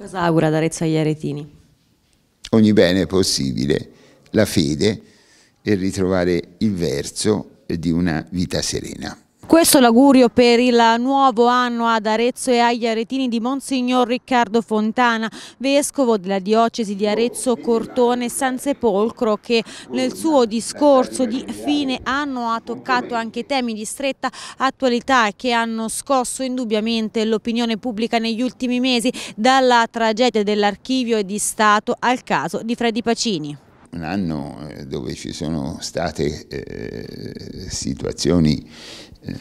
Cosa augura d'Arezzo agli aretini? Ogni bene possibile, la fede e ritrovare il verso di una vita serena. Questo è l'augurio per il nuovo anno ad Arezzo e agli aretini di Monsignor Riccardo Fontana, vescovo della diocesi di Arezzo Cortone San Sepolcro che nel suo discorso di fine anno ha toccato anche temi di stretta attualità che hanno scosso indubbiamente l'opinione pubblica negli ultimi mesi dalla tragedia dell'archivio di Stato al caso di Freddy Pacini un anno eh, dove ci sono state eh, situazioni eh,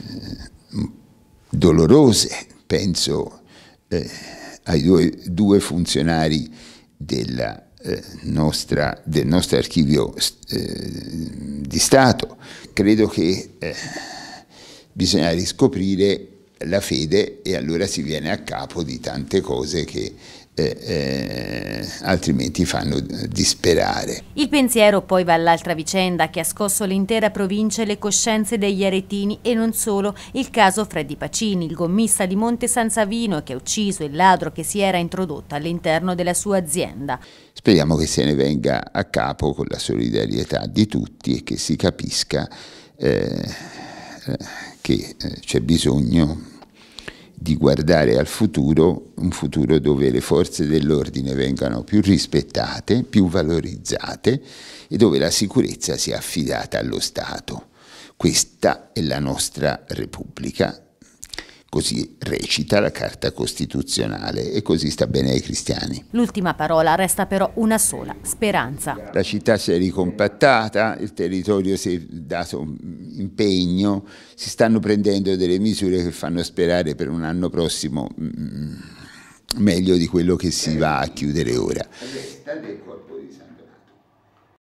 dolorose, penso eh, ai due, due, funzionari della, eh, nostra, del nostro archivio eh, di Stato, credo che bisogna riscoprire la fede e allora si viene a capo di tante cose che eh, eh, altrimenti fanno disperare. Il pensiero poi va all'altra vicenda che ha scosso l'intera provincia e le coscienze degli aretini e non solo, il caso Freddy Pacini, il gommista di Monte San Savino che ha ucciso il ladro che si era introdotto all'interno della sua azienda. Speriamo che se ne venga a capo con la solidarietà di tutti e che si capisca eh, eh che eh, c'è bisogno di guardare al futuro, un futuro dove le forze dell'ordine vengano più rispettate, più valorizzate e dove la sicurezza sia affidata allo Stato. Questa è la nostra Repubblica, così recita la Carta Costituzionale e così sta bene ai cristiani. L'ultima parola resta però una sola, speranza. La città si è ricompattata, il territorio si è dato impegno, si stanno prendendo delle misure che fanno sperare per un anno prossimo mh, mm, meglio di quello che si va a chiudere ora.